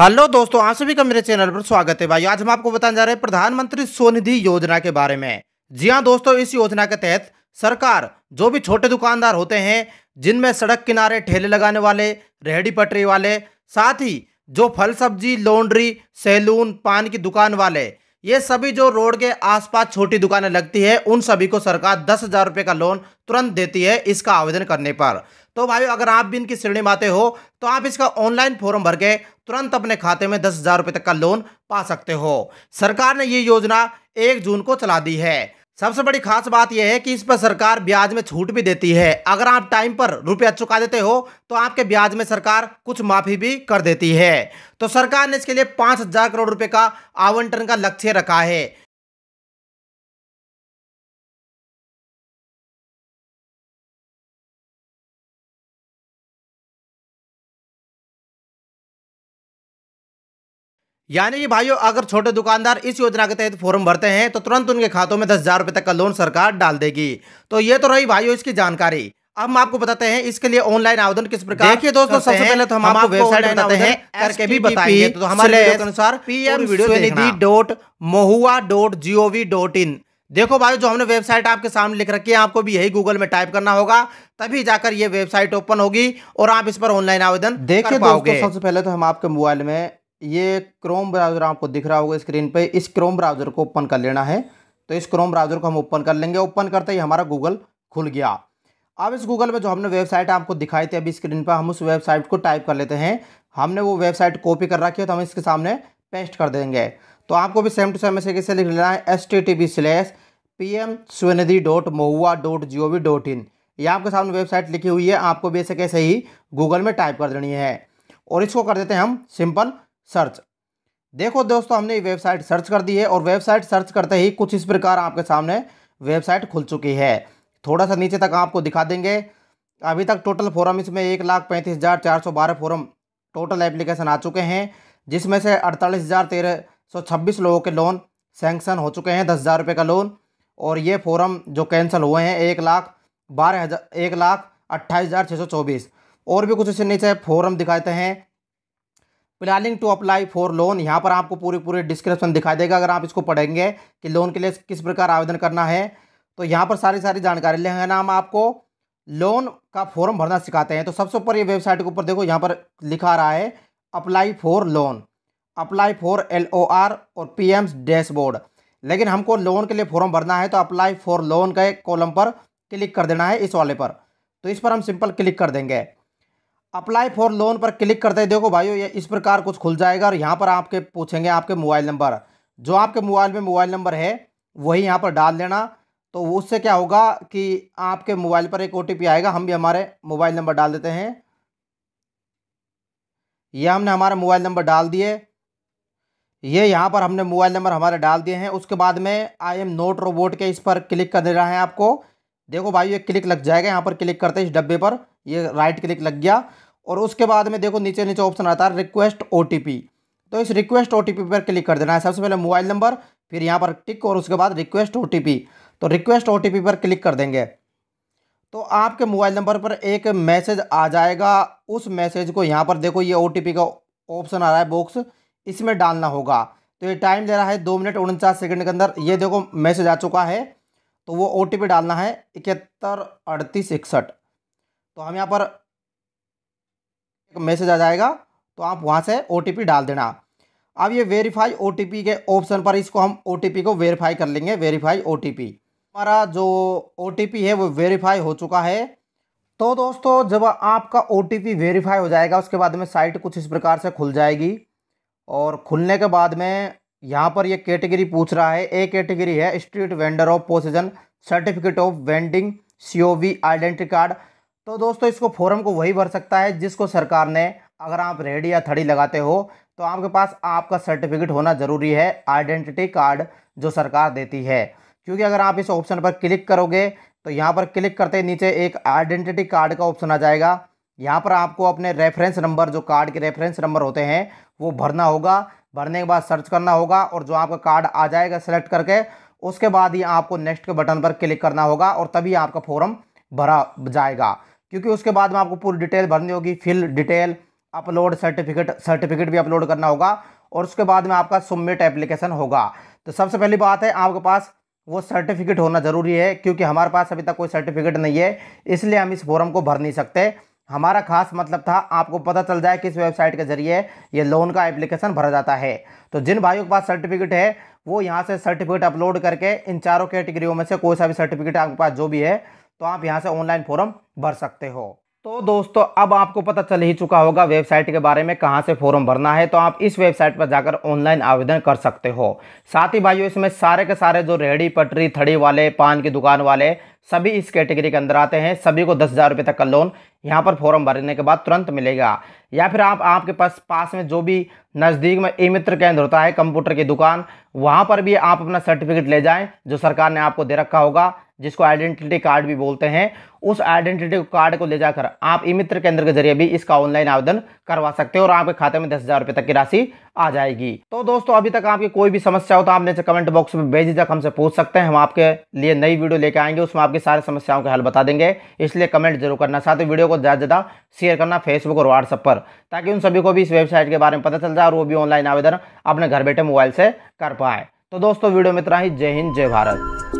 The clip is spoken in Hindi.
हेलो दोस्तों आप सभी का मेरे चैनल पर स्वागत है भाई आज हम आपको बताने जा रहे हैं प्रधानमंत्री स्वनिधि योजना के बारे में जी हाँ दोस्तों इस योजना के तहत सरकार जो भी छोटे दुकानदार होते हैं जिनमें सड़क किनारे ठेले लगाने वाले रेहड़ी पटरी वाले साथ ही जो फल सब्जी लॉन्ड्री सैलून पान की दुकान वाले ये सभी जो रोड के आसपास छोटी दुकानें लगती है उन सभी को सरकार दस हज़ार रुपये का लोन तुरंत देती है इसका आवेदन करने पर तो भाई अगर आप भी इनकी श्रेणी में आते हो तो आप इसका ऑनलाइन फॉर्म भर के तुरंत अपने खाते में दस हज़ार रुपये तक का लोन पा सकते हो सरकार ने ये योजना एक जून को चला दी है सबसे बड़ी खास बात यह है कि इस पर सरकार ब्याज में छूट भी देती है अगर आप टाइम पर रुपया चुका देते हो तो आपके ब्याज में सरकार कुछ माफ़ी भी कर देती है तो सरकार ने इसके लिए पांच हज़ार करोड़ रुपए का आवंटन का लक्ष्य रखा है यानी कि भाइयों अगर छोटे दुकानदार इस योजना के तहत फॉर्म भरते हैं तो तुरंत उनके खातों में दस हजार रुपए तक का लोन सरकार डाल देगी तो ये तो रही भाइयों इसकी जानकारी अब हम आपको बताते हैं इसके लिए ऑनलाइन आवेदन किस प्रकार देखिए दोस्तों सबसे पहले तो हम, हम आपको वेबसाइट बताते हैं करके भी बताएंगे तो हमारे अनुसार dot MoHUA dot G O V dot in देखो भाई जो हमने वेबसाइट आपके सामने लिख रखी है आपको भी यही गूगल में टाइप करना होगा तभी जाकर ये वेबसाइट ओपन होगी और आप इस पर ऑनलाइन आवेदन देखिए सबसे पहले तो हम आपके मोबाइल में ये क्रोम ब्राउज़र आपको दिख रहा होगा स्क्रीन पे इस क्रोम ब्राउज़र को ओपन कर लेना है तो इस क्रोम ब्राउज़र को हम ओपन कर लेंगे ओपन करते ही हमारा गूगल खुल गया अब इस गूगल में जो हमने वेबसाइट आपको दिखाई थी अभी स्क्रीन पर हम उस वेबसाइट को टाइप कर लेते हैं हमने वो वेबसाइट कॉपी कर रखी है तो हम इसके सामने पेस्ट कर देंगे तो आपको भी सेम टू सेम ऐसे कैसे लिख लेना है S T T B slash P M Svanidhi dot MoHUA dot G O V dot in ये आपके सामने वेबसाइट लिखी हुई है आपको भी ऐसे कैसे ही गूगल में टाइप कर देनी है और इसको कर देते हैं हम सिंपल सर्च देखो दोस्तों हमने वेबसाइट सर्च कर दी है और वेबसाइट सर्च करते ही कुछ इस प्रकार आपके सामने वेबसाइट खुल चुकी है थोड़ा सा नीचे तक आपको दिखा देंगे अभी तक टोटल फोरम इसमें एक लाख पैंतीस हज़ार चार सौ बारह फोरम टोटल एप्लीकेशन आ चुके हैं जिसमें से अड़तालीस हज़ार तेरह सौ छब्बीस लोगों के लोन सेंक्शन हो चुके हैं दस हज़ार रुपये का लोन और ये फोरम जो कैंसिल हुए हैं एक लाख बारह हज़ार एक लाख अट्ठाईस हज़ार छः सौ चौबीस और भी कुछ इससे नीचे फोरम दिखाते हैं planning to apply for loan यहाँ पर आपको पूरे पूरे डिस्क्रिप्शन दिखाई देगा अगर आप इसको पढ़ेंगे कि लोन के लिए किस प्रकार आवेदन करना है तो यहाँ पर सारी सारी जानकारी लेंगे नाम आपको लोन का फॉर्म भरना सिखाते हैं तो सबसे ऊपर ये वेबसाइट के ऊपर देखो यहाँ पर लिखा रहा है apply for loan apply for L O R और पी एम्स डैशबोर्ड लेकिन हमको लोन के लिए फॉर्म भरना है तो अप्लाई फॉर लोन का एक कॉलम पर क्लिक कर देना है इस वाले पर तो इस पर हम सिंपल क्लिक कर देंगे अप्लाई फॉर लोन पर क्लिक करते हैं देखो भाइयों ये इस प्रकार कुछ खुल जाएगा और यहाँ पर आपके पूछेंगे आपके मोबाइल नंबर जो आपके मोबाइल में मोबाइल नंबर है वही यहाँ पर डाल देना तो उससे क्या होगा कि आपके मोबाइल पर एक ओ आएगा हम भी हमारे मोबाइल नंबर डाल देते हैं ये हमने हमारे मोबाइल नंबर डाल दिए ये यहाँ पर हमने मोबाइल नंबर हमारे डाल दिए हैं उसके बाद में आई एम नोट रोबोट के इस पर क्लिक कर दे रहा है आपको देखो भाई ये क्लिक लग जाएगा यहाँ पर क्लिक करते हैं इस डब्बे पर ये राइट क्लिक लग गया और उसके बाद में देखो नीचे नीचे ऑप्शन आता है रिक्वेस्ट ओ तो इस रिक्वेस्ट ओ पर क्लिक कर देना है सबसे पहले मोबाइल नंबर फिर यहाँ पर टिक और उसके बाद रिक्वेस्ट ओ तो रिक्वेस्ट ओ पर क्लिक कर देंगे तो आपके मोबाइल नंबर पर एक मैसेज आ जाएगा उस मैसेज को यहाँ पर देखो ये ओ का ऑप्शन आ रहा है बॉक्स इसमें डालना होगा तो ये टाइम ले रहा है दो मिनट उनचास सेकंड के अंदर ये देखो मैसेज आ चुका है तो वो ओ डालना है इकहत्तर अड़तीस इकसठ तो हम यहाँ पर एक मैसेज आ जाएगा तो आप वहाँ से ओ डाल देना अब ये वेरीफाई ओ के ऑप्शन पर इसको हम ओ को वेरीफाई कर लेंगे वेरीफाई ओ हमारा जो ओ है वो वेरीफाई हो चुका है तो दोस्तों जब आपका ओ वेरीफाई हो जाएगा उसके बाद में साइट कुछ इस प्रकार से खुल जाएगी और खुलने के बाद में यहाँ पर ये कैटेगरी पूछ रहा है ए कैटेगरी है street vendor of position certificate of vending C O V identity card तो दोस्तों इसको फॉर्म को वही भर सकता है जिसको सरकार ने अगर आप रेडी या थड़ी लगाते हो तो आपके पास आपका सर्टिफिकेट होना ज़रूरी है आइडेंटिटी कार्ड जो सरकार देती है क्योंकि अगर आप इस ऑप्शन पर क्लिक करोगे तो यहाँ पर क्लिक करते नीचे एक आइडेंटिटी कार्ड का ऑप्शन आ जाएगा यहाँ पर आपको अपने रेफरेंस नंबर जो कार्ड के रेफरेंस नंबर होते हैं वो भरना होगा भरने के बाद सर्च करना होगा और जो आपका कार्ड आ जाएगा सेलेक्ट करके उसके बाद ही आपको नेक्स्ट के बटन पर क्लिक करना होगा और तभी आपका फॉर्म भरा जाएगा क्योंकि उसके बाद में आपको पूरी डिटेल भरनी होगी fill detail upload certificate certificate भी अपलोड करना होगा और उसके बाद में आपका सबमिट एप्लीकेशन होगा तो सबसे पहली बात है आपके पास वो सर्टिफिकेट होना ज़रूरी है क्योंकि हमारे पास अभी तक कोई सर्टिफिकेट नहीं है इसलिए हम इस फॉर्म को भर नहीं सकते हमारा खास मतलब था आपको पता चल जाए कि इस वेबसाइट के जरिए ये लोन का एप्लीकेशन भरा जाता है तो जिन भाइयों के पास सर्टिफिकेट है वो यहाँ से सर्टिफिकेट अपलोड करके इन चारों कैटेगरियों में से कोई सा भी सर्टिफिकेट आपके पास जो भी है तो आप यहाँ से ऑनलाइन फॉर्म भर सकते हो तो दोस्तों अब आपको पता चल ही चुका होगा वेबसाइट के बारे में कहाँ से फॉर्म भरना है तो आप इस वेबसाइट पर जाकर ऑनलाइन आवेदन कर सकते हो साथ ही भाइयों इसमें सारे के सारे जो रेहड़ी पटरी थड़ी वाले पान की दुकान वाले सभी इस कैटेगरी के अंदर आते हैं सभी को दस हज़ार रुपये तक का लोन यहाँ पर फॉर्म भरने के बाद तुरंत मिलेगा या फिर आप आपके पास पास में जो भी नज़दीक में ई मित्र केंद्र होता है कंप्यूटर की दुकान वहाँ पर भी आप अपना सर्टिफिकेट ले जाएँ जो सरकार ने आपको दे रखा होगा जिसको आइडेंटिटी कार्ड भी बोलते हैं उस आइडेंटिटी कार्ड को ले जाकर आप ई मित्र केंद्र के जरिए भी इसका ऑनलाइन आवेदन करवा सकते हैं और आपके खाते में दस हज़ार रुपये तक की राशि आ जाएगी तो दोस्तों अभी तक आपकी कोई भी समस्या हो तो आप नीचे कमेंट बॉक्स में तक हमसे पूछ सकते हैं हम आपके लिए नई वीडियो लेके आएंगे उसमें आपकी सारी समस्याओं के हल बता देंगे इसलिए कमेंट जरूर करना साथ ही वीडियो को ज़्यादा ज़्यादा शेयर करना फेसबुक और व्हाट्सअप पर ताकि उन सभी को भी इस वेबसाइट के बारे में पता चल जाए और वो भी ऑनलाइन आवेदन अपने घर बैठे मोबाइल से कर पाए तो दोस्तों वीडियो में इतना ही जय हिंद जय भारत